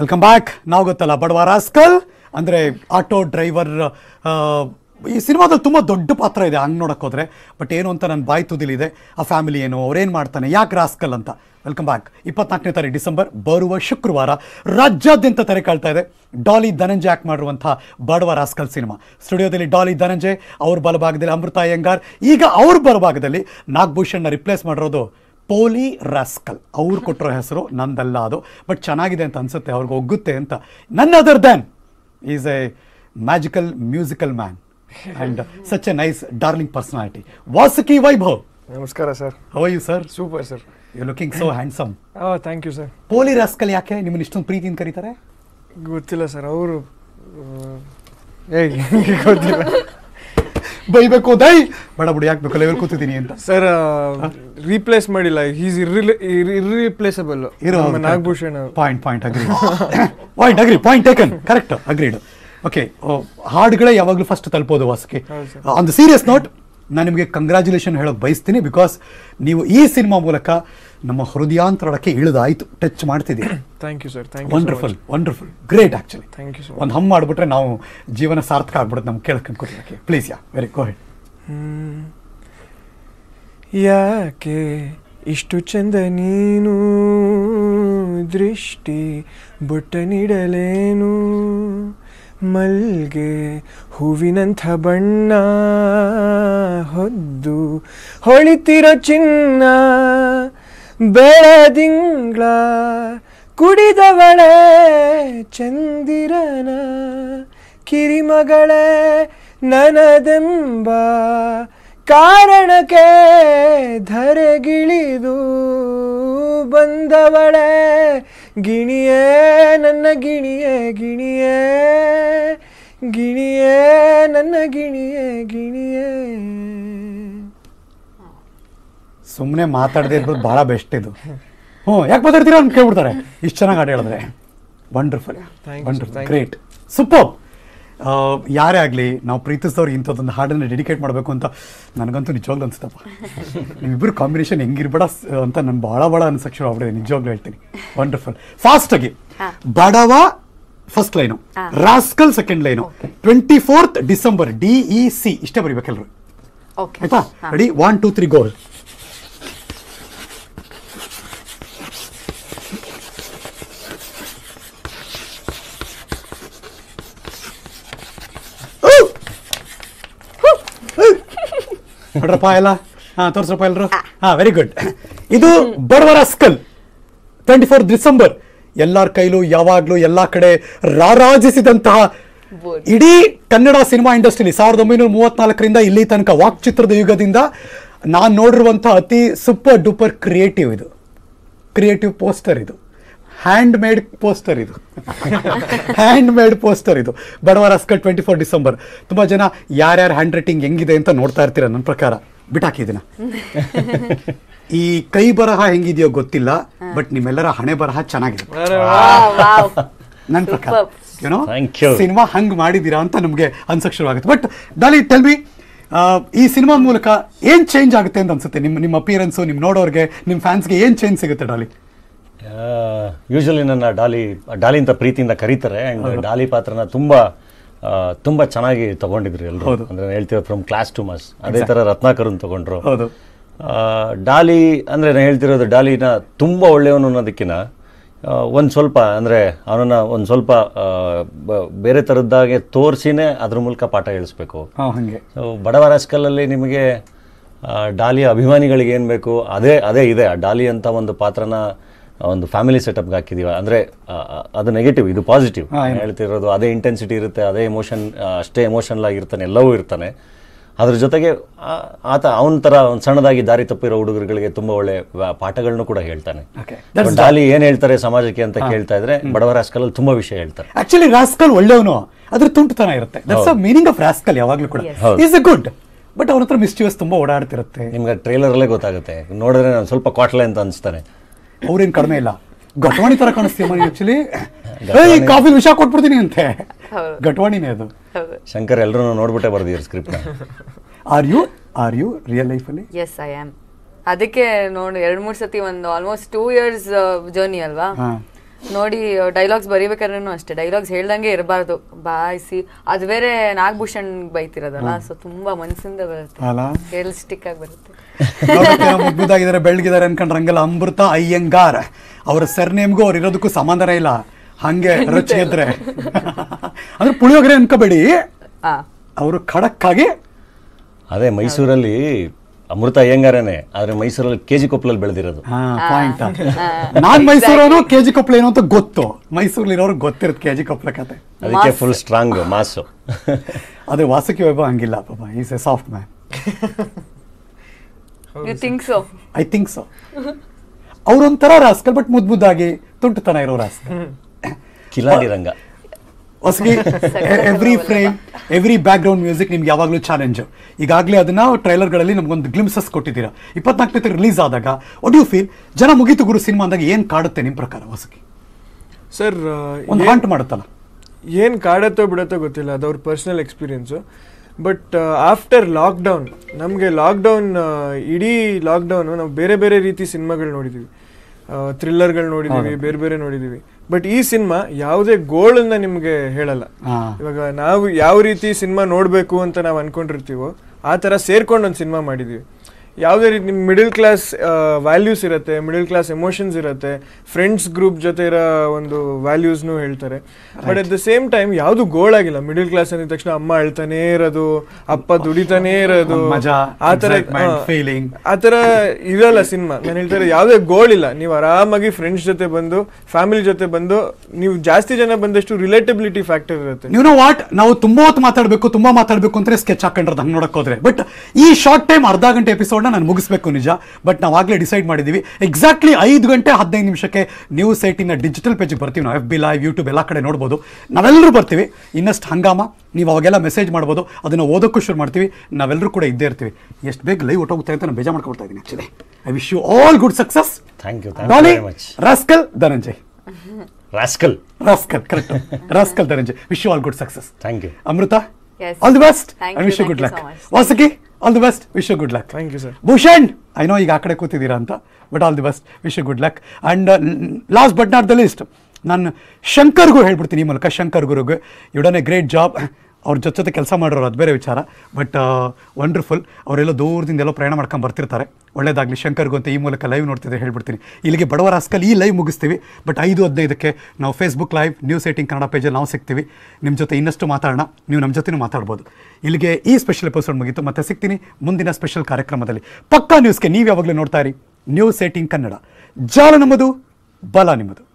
Welcome back ನಾವು ಗೊತ್ತಲ್ಲ ಬಡವ ರಾಸ್ಕಲ್ ಅಂದರೆ ಆಟೋ ಡ್ರೈವರ್ ಈ ಸಿನಿಮಾದಲ್ಲಿ ತುಂಬ ದೊಡ್ಡ ಪಾತ್ರ ಇದೆ ಹಂಗೆ ನೋಡಕ್ಕೆ ಹೋದರೆ ಬಟ್ ಏನು ಅಂತ ನನ್ನ ಬಾಯಿ ತುದಿಲಿದೆ ಆ ಫ್ಯಾಮಿಲಿ ಏನು ಅವ್ರೇನು ಮಾಡ್ತಾನೆ ಯಾಕೆ ರಾಸ್ಕಲ್ ಅಂತ ವೆಲ್ಕಮ್ ಬ್ಯಾಕ್ ಇಪ್ಪತ್ನಾಲ್ಕನೇ ತಾರೀಕು ಡಿಸೆಂಬರ್ ಬರುವ ಶುಕ್ರವಾರ ರಾಜ್ಯಾದ್ಯಂತ ತೆರೆ ಕಾಳ್ತಾ ಇದೆ ಡಾಲಿ ಧನಂಜಯ್ ಆ್ಯಕ್ಟ್ ಮಾಡಿರುವಂಥ ಬಡವ ರಾಸ್ಕಲ್ ಸಿನಿಮಾ ಸ್ಟುಡಿಯೋದಲ್ಲಿ ಡಾಲಿ ಧನಂಜಯ್ ಅವ್ರ ಬಲಭಾಗದಲ್ಲಿ ಅಮೃತ ಅಯ್ಯಂಗಾರ್ ಈಗ ಅವ್ರ ಬಲಭಾಗದಲ್ಲಿ ನಾಗಭೂಷಣ್ನ ರಿಪ್ಲೇಸ್ ಮಾಡಿರೋದು ಪೋಲಿ ರಾಸ್ಕಲ್ ಅವ್ರು ಕೊಟ್ಟರೋ ಹೆಸರು ನಂದಲ್ಲ ಅದು ಬಟ್ ಚೆನ್ನಾಗಿದೆ ಅಂತ ಅನ್ಸುತ್ತೆ ಅವ್ರಿಗೆ ಒಗ್ಗುತ್ತೆ ಅಂತ ನನ್ನ other than is a magical musical man and such a nice darling personality Vasuki Vaibhav ನಮಸ್ಕಾರ sir how you sir super sir you looking so handsome thank you sir ಪೋಲಿ ರಾಸ್ಕಲ್ ಯಾಕೆ ನಿಮ್ಮನ್ನ ಇಷ್ಟೊಂದು ಪ್ರೀತಿಯಿಂದ ಕರೀತಾರೆ ಗೊತ್ತಿಲ್ಲ ಸರ್ ಅವರು ಹೇಗೆ ಗೊತ್ತಿಲ್ಲ ಬೈಬೇಕು ದೈ ಬಡ ಬುಡಿ ಹಾಕ್ಬೇಕು ಲೆವೆಲ್ ಕೂತಿದ್ದೀನಿ ಅಂತ ಸರ್ ರೀಪ್ಲೇಸ್ ಮಾಡಿಲ್ಲ ಹೀಸ್ ಇರ್ರಿಪ್ಲೇಸಬಲ್ ಇರೋ Nagabhushan point point agree point agree point taken correct agreed okay ಹಾಡುಗಳೇ ಯಾವಾಗಲೂ ಫಸ್ಟ್ ತಲುಪೋದು ವಾಸಕ್ಕೆ ಆನ್ ದ ಸೀರಿಯಸ್ ನೋಟ್ ನಾನು ನಿಮಗೆ ಕಂಗ್ರ್ಯಾಚುಲೇಷನ್ ಹೇಳೋಕೆ ಬಯಸ್ತೀನಿ ಬಿಕಾಸ್ ನೀವು ಈ ಸಿನಿಮಾ ಮೂಲಕ ನಮ್ಮ ಹೃದಯಾಂತರಕ್ಕೆ ಇಳಿದಾಯಿತು ಟಚ್ ಮಾಡ್ತಿದ್ದೀವಿ thank you sir thank wonderful wonderful great actually thank you sir ಒಂದು ಹಮ್ ಮಾಡಿಬಿಟ್ರೆ ನಾವು ಜೀವನ ಸಾರ್ಥಕ ಆಗ್ಬಿಡುತ್ತೆ ನಮ್ಗೆ ಕೇಳ್ಕೊಂಡು please yeah very go ahead ಯಾಕೆ ಇಷ್ಟು ಚಂದ ನೀನು ದೃಷ್ಟಿ ಬುಟ್ಟ ನೀಡಲೇನು ಮಲ್ಗೆ ಹೂವಿನಂಥ ಬಣ್ಣ ಹೊದ್ದು ಹೊಳಿತಿರೋ ಚಿನ್ನ ಬೆಳದಿಂಗಳ ಕುಡಿದವಳೆ ಚಂದಿರನ ಕಿರಿಮಗಳೇ ನನದೆಂಬ ಕಾರಣಕ್ಕೆ ಧರೆಗಿಳಿದು ಬಂದವಳೆ ಗಿಣಿಯೇ ನನ್ನ ಗಿಣಿಯೇ ಗಿಣಿಯೇ ಗಿಣಿಯೇ ನನ್ನ ಗಿಣಿಯೇ ಗಿಣಿಯೇ ಸುಮ್ಮನೆ ಮಾತಾಡದೆ ಇರ್ಬೋದು ಭಾಳ ಬೆಸ್ಟ್ ಇದು ಹ್ಞೂ ಯಾಕೆ ಮಾತಾಡ್ತೀರಾ ಅಂತ ಕೇಳ್ಬಿಡ್ತಾರೆ ಇಷ್ಟು ಚೆನ್ನಾಗಿ ಹಾಡು ಹೇಳಿದ್ರೆ ವಂಡರ್ಫುಲ್ ವಂಡರ್ಫುಲ್ ಗ್ರೇಟ್ ಸೂಪರ್ ಯಾರೇ ಆಗಲಿ ನಾವು ಪ್ರೀತಿಸಿದವ್ರು ಇಂಥದ್ದೊಂದು ಹಾಡನ್ನು ಡೆಡಿಕೇಟ್ ಮಾಡಬೇಕು ಅಂತ ನನಗಂತೂ ನಿಜವಾಗ್ಲೂ ಅನಿಸ್ತಪ್ಪ ನೀವಿಬ್ರು ಕಾಂಬಿನೇಷನ್ ಹೆಂಗಿರ್ಬೇಡ ಅಂತ ನಾನು ಭಾಳ ಭಾಳ ಅನ್ಸಕ್ಷರ ಆಗ್ಬಿಡಿದೆ ನಿಜವಾಗ್ಲೂ ಹೇಳ್ತೀನಿ ವಂಡರ್ಫುಲ್ ಫಾಸ್ಟಾಗಿ ಬಡವ first line rascal second line twenty fourth December D E C ಇಷ್ಟೇ ಬರೀಬೇಕೆಲ್ಲರೂ ಆಯ್ತಾ ready one two three gold ನೋಡ್ರಪ್ಪ ಎಲ್ಲ ಹಾ ತೋರ್ಸ್ರಪ್ಪ ಹಾ ವೆರಿ ಗುಡ್ ಇದು ಬಡವರ ಸ್ಕಲ್ ಟ್ವೆಂಟಿ ಫೋರ್ ಡಿಸೆಂಬರ್ ಎಲ್ಲರ ಕೈಲೂ ಯಾವಾಗ್ಲೂ ಎಲ್ಲಾ ಕಡೆ ರಾರಾಜಿಸಿದಂತಹ ಇಡೀ ಕನ್ನಡ ಸಿನಿಮಾ ಇಂಡಸ್ಟ್ರಿಲಿ ಸಾವಿರದ ಒಂಬೈನೂರ ಮೂವತ್ನಾಲ್ಕರಿಂದ ಇಲ್ಲಿ ತನಕ ವಾಕ್ ಚಿತ್ರದ ಯುಗದಿಂದ ನಾನು ನೋಡಿರುವಂತಹ ಅತಿ ಸೂಪರ್ ಡೂಪರ್ ಕ್ರಿಯೇಟಿವ್ ಇದು ಕ್ರಿಯೇಟಿವ್ ಪೋಸ್ಟರ್ ಇದು ಹ್ಯಾಂಡ್ ಮೇಡ್ ಪೋಸ್ಟರ್ ಇದು ಹ್ಯಾಂಡ್ ಮೇಡ್ ಪೋಸ್ಟರ್ ಇದು ಬಡವರ ಅಸ್ಕರ್ ಟ್ವೆಂಟಿ ಫೋರ್ ಡಿಸೆಂಬರ್ ತುಂಬ ಜನ ಯಾರ್ಯಾರ ಹ್ಯಾಂಡ್ ರೈಟಿಂಗ್ ಹೆಂಗಿದೆ ಅಂತ ನೋಡ್ತಾ ಇರ್ತೀರ ನನ್ನ ಪ್ರಕಾರ ಬಿಟ್ಟಾಕಿದ್ದೀನ ಈ ಕೈ ಬರಹ ಹೆಂಗಿದೆಯೋ ಗೊತ್ತಿಲ್ಲ ಬಟ್ ನಿಮ್ಮೆಲ್ಲರ ಹಣೆ ಬರಹ ಚೆನ್ನಾಗಿದೆ ನನ್ನ ಪ್ರಕಾರ ಏನೋ ಸಿನಿಮಾ ಹಂಗ್ ಮಾಡಿದ್ದೀರಾ ಅಂತ ನಮಗೆ ಅನ್ಸಕ್ ಶುರುವಾಗುತ್ತೆ ಬಟ್ ಡಾಲಿ ಟೆಲ್ ಮಿ ಈ ಸಿನಿಮಾ ಮೂಲಕ ಏನ್ ಚೇಂಜ್ ಆಗುತ್ತೆ ಅಂತ ಅನ್ಸುತ್ತೆ ನಿಮ್ಮ ನಿಮ್ಮ ಅಪಿಯರೆನ್ಸು ನಿಮ್ಮ ನೋಡೋರಿಗೆ ನಿಮ್ಮ ಫ್ಯಾನ್ಸ್ಗೆ ಏನ್ ಚೇಂಜ್ ಸಿಗುತ್ತೆ ಡಾಲಿ ಯೂಶ್ವಲಿ ನನ್ನ ಡಾಲಿ ಡಾಲಿ ಅಂತ ಪ್ರೀತಿಯಿಂದ ಕರೀತಾರೆ ಆ್ಯಂಡ್ ಡಾಲಿ ಪಾತ್ರನ ತುಂಬ ತುಂಬ ಚೆನ್ನಾಗಿ ತೊಗೊಂಡಿದ್ರು ಎಲ್ಲರೂ ಅಂದರೆ ಹೇಳ್ತೀವಿ ಫ್ರಮ್ ಕ್ಲಾಸ್ ಟು ಮಸ್ ಅದೇ ಥರ ತಗೊಂಡ್ರು ತೊಗೊಂಡ್ರು ಡಾಲಿ ಅಂದರೆ ನಾನು ಹೇಳ್ತಿರೋದು ಡಾಲಿನ ತುಂಬ ಒಳ್ಳೆಯವನು ಅನ್ನೋದಕ್ಕಿಂತ ಒಂದು ಸ್ವಲ್ಪ ಅಂದರೆ ಅವನನ್ನು ಒಂದು ಸ್ವಲ್ಪ ಬೇರೆ ಥರದ್ದಾಗೆ ತೋರಿಸಿನೇ ಅದ್ರ ಮೂಲಕ ಪಾಠ ಹೇಳಿಸ್ಬೇಕು ಸೊ ಬಡವ ರಾಸ್ಕಲ್ಲಲ್ಲಿ ನಿಮಗೆ ಡಾಲಿಯ ಅಭಿಮಾನಿಗಳಿಗೆ ಏನು ಬೇಕು ಅದೇ ಅದೇ ಇದೆ ಆ ಡಾಲಿ ಅಂತ ಒಂದು ಪಾತ್ರನ ಒಂದು ಫ್ಯಾಮಿಲಿ ಸೆಟಪ್ಗೆ ಹಾಕಿದೀವಿ ಅಂದರೆ ಅದು ನೆಗೆಟಿವ್ ಇದು ಪಾಸಿಟಿವ್ ಹೇಳ್ತಿರೋದು ಅದೇ ಇಂಟೆನ್ಸಿಟಿ ಇರುತ್ತೆ ಅದೇ ಎಮೋಷನ್ ಅಷ್ಟೇ ಎಮೋಷನಲ್ ಆಗಿರ್ತಾನೆ ಎಲ್ಲವೂ ಇರ್ತಾನೆ ಅದ್ರ ಜೊತೆಗೆ ಆತ ಅವನ ತರ ಒಂದು ಸಣ್ಣದಾಗಿ ದಾರಿ ತಪ್ಪಿರೋ ಹುಡುಗರುಗಳಿಗೆ ತುಂಬಾ ಒಳ್ಳೆ ಪಾಠಗಳನ್ನು ಕೂಡ ಹೇಳ್ತಾನೆ ಡಾಲಿ ಏನು ಹೇಳ್ತಾರೆ ಸಮಾಜಕ್ಕೆ ಅಂತ ಕೇಳ್ತಾ ಇದ್ರೆ ಬಡವ ರಾಸ್ಕಲ್ ತುಂಬಾ ವಿಷಯ ಹೇಳ್ತಾರೆ ಆಕ್ಚುಲಿ ರಾಸ್ಕಲ್ ಒಳ್ಳೆಯವನು ಅದ್ರ ತುಂಟುತನ ಇರುತ್ತೆ ಮೀನಿಂಗ್ ಆಫ್ ರಾಸ್ಕಲ್ ಯಾವಾಗಲೂ ಕೂಡ ಈಸ್ ಅ ಗುಡ್ ಬಟ್ ಅವನ ಹತ್ರ ಮಿಸ್ಟಿವಸ್ ತುಂಬ ಓಡಾಡ್ತಿರುತ್ತೆ ನಿಮ್ಗೆ ಅಲ್ಲೇ ಗೊತ್ತಾಗುತ್ತೆ ನೋಡಿದ್ರೆ ನಾನು ಸ್ವಲ್ಪ ಕ್ವಾಟ್ಲೆ ಅಂತ ಅನಿಸ್ತಾನೆ ಅವ್ರೇನು ಕಡಿಮೆ ಇಲ್ಲ ಘಟವಾಣಿ ತರ ಕಾಣಿಸ್ತೀವಿ ಮನೆ ಆಕ್ಚುಲಿ ಈ ಕಾಫಿ ವಿಷ ಕೊಟ್ಬಿಡ್ತೀನಿ ಅಂತೆ ಘಟವಾಣಿನೇ ಅದು ಶಂಕರ್ ಎಲ್ಲರೂ ನೋಡ್ಬಿಟ್ಟೆ ಬರ್ದಿದ್ರು script are you are you real life ಅಲ್ಲಿ ಎಸ್ ಐ ಆಮ್ ಅದಕ್ಕೆ ನೋಡಿ ಎರಡು ಮೂರು ಸತಿ ಒಂದು ಆಲ್ಮೋಸ್ಟ್ ಟೂ ಇಯರ್ಸ್ ಜರ್ನಿ ಅಲ್ವಾ ನೋಡಿ ಡೈಲಾಗ್ಸ್ ಬರೀಬೇಕಾದ್ರೂ ಅಷ್ಟೇ ಡೈಲಾಗ್ಸ್ ಹೇಳ್ದಂಗೆ ಇರಬಾರ್ದು ಬಾಯಿಸಿ ಅದು ಬೇರೆ ನಾಗಭೂಷಣ್ ಬೈತಿರೋದಲ್ಲ ಸೊ ತುಂಬಾ ಮನಸ್ಸಿಂದ ಬರುತ್ತೆ ರಿಯಲಿಸ್ಟಿಕ್ ಆಗಿ ಬರುತ್ತೆ ಮುದ್ದಾಗಿದ್ದಾರೆ ಬೆಳ್ಗಿದ್ದಾರೆ ಅನ್ಕೊಂಡ್ರಂಗಲ್ಲ ಅಮೃತ ಅಯ್ಯಂಗಾರ್ ಅವ್ರ ಸರ್ನೇಮ್ಗೂ ಅವ್ರು ಇರೋದಕ್ಕೂ ಸಮಾಧಾನ ಇಲ್ಲ ಹಂಗೆ ರುಚಿ ಇದ್ರೆ ಅಂದ್ರೆ ಪುಳಿಯೋಗರೆ ಅನ್ಕೋಬೇಡಿ ಅವರು ಆಗಿ ಅದೇ ಮೈಸೂರಲ್ಲಿ ಅಮೃತ ಅಯ್ಯಂಗಾರನೇ ಆದ್ರೆ ಮೈಸೂರಲ್ಲಿ ಕೆಜಿ ಕೊಪ್ಪಲಲ್ಲಿ ಬೆಳೆದಿರೋದು ಪಾಯಿಂಟ್ ನಾನ್ ಮೈಸೂರವನು ಕೆಜಿ ಕೊಪ್ಪಳ ಏನು ಅಂತ ಗೊತ್ತು ಮೈಸೂರಲ್ಲಿ ಇರೋರು ಗೊತ್ತಿರುತ್ತೆ ಕೆಜಿ ಕೊಪ್ಪಳ ಕತೆ ಅದಕ್ಕೆ ಫುಲ್ ಸ್ಟ್ರಾಂಗ್ ಮಾಸು ಅದೇ ವಾಸಕಿ ವೈಭವ ಹಂಗಿಲ್ಲ ಪಾಪ is a soft man I think so ಅವ್ರೊಂಥರ ರಾಸ್ಕಲ್ ಬಟ್ ಮುದ್ದು ಮುದ್ದಾಗಿ ತುಂಟುತನ ಇರೋ ರಾಸ್ಕಲ್ ರಂಗ ಹೊಸಗಿ every frame every background music ನಿಮ್ಗೆ ಯಾವಾಗಲೂ ಚಾಲೆಂಜು ಈಗಾಗಲೇ ಅದನ್ನ ಟ್ರೈಲರ್ಗಳಲ್ಲಿ ನಮ್ಗೊಂದು ಗ್ಲಿಮ್ಸಸ್ ಕೊಟ್ಟಿದ್ದೀರಾ ಇಪ್ಪತ್ನಾಲ್ಕನೇ ತಾರೀಕು ರಿಲೀಸ್ ಆದಾಗ ವಾಟ್ ಯು ಫೀಲ್ ಜನ ಮುಗಿತು ಗುರು ಸಿನಿಮಾ ಅಂದಾಗ ಏನು ಕಾಡುತ್ತೆ ನಿಮ್ಮ ಪ್ರಕಾರ ಹೊಸಗಿ ಸರ್ ಒಂದು ಹಾಂಟ್ ಮಾಡುತ್ತಲ್ಲ ಏನು ಕಾಡತ್ತೋ ಬಿಡತ್ತೋ ಗೊತ್ತಿಲ್ಲ ಅದು ಅವ್ರ personal experience but after lockdown ನಮಗೆ ಲಾಕ್ಡೌನ್ ಇಡೀ ಲಾಕ್ಡೌನು ನಾವು ಬೇರೆ ಬೇರೆ ರೀತಿ ಸಿನಿಮಾಗಳು ನೋಡಿದ್ದೀವಿ ಥ್ರಿಲ್ಲರ್ಗಳು uh, ನೋಡಿದ್ದೀವಿ ಬೇರೆ ಬೇರೆ ನೋಡಿದ್ದೀವಿ ಬಟ್ ಈ ಸಿನಿಮಾ ಯಾವುದೇ ಗೋಳನ್ನ ನಿಮಗೆ ಹೇಳಲ್ಲ ಇವಾಗ ನಾವು ಯಾವ ರೀತಿ ಸಿನಿಮಾ ನೋಡಬೇಕು ಅಂತ ನಾವು ಅನ್ಕೊಂಡಿರ್ತೀವೋ ಆ ಥರ ಸೇರ್ಕೊಂಡು ಒಂದು ಸಿನಿಮಾ ಮಾಡಿದ್ದೀವಿ ಯಾವುದೇ ರೀತಿ ನಿಮ್ಮ ಮಿಡಲ್ ಕ್ಲಾಸ್ ವ್ಯಾಲ್ಯೂಸ್ ಇರುತ್ತೆ ಮಿಡಲ್ ಕ್ಲಾಸ್ ಎಮೋಷನ್ಸ್ ಇರುತ್ತೆ ಫ್ರೆಂಡ್ಸ್ ಗ್ರೂಪ್ ಜೊತೆ ಇರೋ ಒಂದು ವ್ಯಾಲ್ಯೂಸ್ನು ಹೇಳ್ತಾರೆ but at the same time ಯಾವುದು ಗೋಳ್ ಆಗಿಲ್ಲ ಮಿಡಲ್ ಕ್ಲಾಸ್ ಅಂದ ತಕ್ಷಣ ಅಮ್ಮ ಅಳ್ತಾನೆ ಇರೋದು ಅಪ್ಪ ದುಡಿತಾನೆ ಇರೋದು ಆತರ ಆತರ ಇರಲ್ಲ ಸಿನಿಮಾ ನಾನು ಹೇಳ್ತಾರೆ ಯಾವುದೇ ಗೋಳ್ ಇಲ್ಲ ನೀವು ಆರಾಮಾಗಿ ಫ್ರೆಂಡ್ಸ್ ಜೊತೆ ಬಂದು ಫ್ಯಾಮಿಲಿ ಜೊತೆ ಬಂದು ನೀವು ಜಾಸ್ತಿ ಜನ ಬಂದಷ್ಟು ರಿಲೇಟಬಿಲಿಟಿ ಫ್ಯಾಕ್ಟರ್ ಇರುತ್ತೆ ನೀವು ವಾಟ್ ನಾವು ತುಂಬಾ ಹೊತ್ತು ಮಾತಾಡಬೇಕು ತುಂಬಾ ಮಾತಾಡಬೇಕು ಅಂದ್ರೆ ಸ್ಕೆಚ್ ಹಾಕೊಂಡ್ರೆ ಹಂಗೆ ನೋಡಕ್ ಹೋದ್ರೆ ಬಟ್ ಈ ಶಾರ್ಟ್ ಟೈಮ್ ಅರ್ಧ ಗಂಟೆ ಎಪಿಸೋಡ್ ಕಾರಣ ನಾನು ಮುಗಿಸ್ಬೇಕು ನಿಜ ಬಟ್ ನಾವು ಆಗಲೇ ಡಿಸೈಡ್ ಮಾಡಿದ್ದೀವಿ ಎಕ್ಸಾಕ್ಟ್ಲಿ ಐದು ಗಂಟೆ ಹದಿನೈದು ನಿಮಿಷಕ್ಕೆ ನ್ಯೂಸ್ ಏಟಿನ ಡಿಜಿಟಲ್ ಪೇಜಿಗೆ ಬರ್ತೀವಿ ನಾವು ಎಫ್ ಬಿ ಲೈವ್ ಯೂಟ್ಯೂಬ್ ಎಲ್ಲ ಕಡೆ ನೋಡ್ಬೋದು ನಾವೆಲ್ಲರೂ ಬರ್ತೀವಿ ಇನ್ನಷ್ಟು ಹಂಗಾಮ ನೀವು ಅವಾಗೆಲ್ಲ ಮೆಸೇಜ್ ಮಾಡ್ಬೋದು ಅದನ್ನು ಓದೋಕ್ಕೂ ಶುರು ಮಾಡ್ತೀವಿ ನಾವೆಲ್ಲರೂ ಕೂಡ ಇದ್ದೇ ಇರ್ತೀವಿ ಎಷ್ಟು ಬೇಗ ಲೈವ್ ಹೋಗ್ತಾ ಅಂತ ನಾನು ಬೇಜಾರು ಮಾಡ್ಕೊಳ್ತಾ ಇದ್ದೀನಿ actually I wish you all good success thank you rascal Dhananjay rascal rascal correct rascal Dhananjay wish you all good success thank you Amrutha All the best. Thank and you. Wish you good luck. So Vasuki, all the best. Wish you good luck. Thank you, sir. Bhushan, I know you are here, going to But all the best. Wish you good luck. And uh, last but not the least, Shankar Guru, you have done a great job. ಅವ್ರ ಜೊತೆ ಜೊತೆ ಕೆಲಸ ಮಾಡೋರು ಅದು ಬೇರೆ ವಿಚಾರ but wonderful ಅವರೆಲ್ಲ ದೂರದಿಂದ ಎಲ್ಲೋ ಪ್ರಯಾಣ ಮಾಡ್ಕೊಂಡು ಬರ್ತಿರ್ತಾರೆ ಒಳ್ಳೇದಾಗಲಿ ಶಂಕರ್ಗೂ ಅಂತ ಈ ಮೂಲಕ ಲೈವ್ ನೋಡ್ತಿದ್ರೆ ಹೇಳ್ಬಿಡ್ತೀನಿ ಇಲ್ಲಿಗೆ ಬಡವರ ಹಸ್ಕಲ್ಲಿ ಈ ಲೈವ್ ಮುಗಿಸ್ತೀವಿ ಬಟ್ ಐದು ಹದಿನೈದಕ್ಕೆ ನಾವು Facebook live news eighteen Kannada ಪೇಜಲ್ಲಿ ನಾವು ಸಿಗ್ತೀವಿ ನಿಮ್ಮ ಜೊತೆ ಇನ್ನಷ್ಟು ಮಾತಾಡೋಣ ನೀವು ನಮ್ಮ ಜೊತೆನೂ ಮಾತಾಡ್ಬೋದು ಇಲ್ಲಿಗೆ ಈ ಸ್ಪೆಷಲ್ ಎಪಿಸೋಡ್ ಮುಗೀತು ಮತ್ತೆ ಸಿಗ್ತೀನಿ ಮುಂದಿನ ಸ್ಪೆಷಲ್ ಕಾರ್ಯಕ್ರಮದಲ್ಲಿ ಪಕ್ಕಾ ನ್ಯೂಸ್ಗೆ ನೀವು ಯಾವಾಗಲೂ ನೋಡ್ತಾ ಇರಿ ನ್ಯೂಸ್ ಏಟಿಂಗ್ ಕನ್ನಡ ಜಾಲ ನಮ್ಮದು ಬಲ ನಿಮ್ಮದು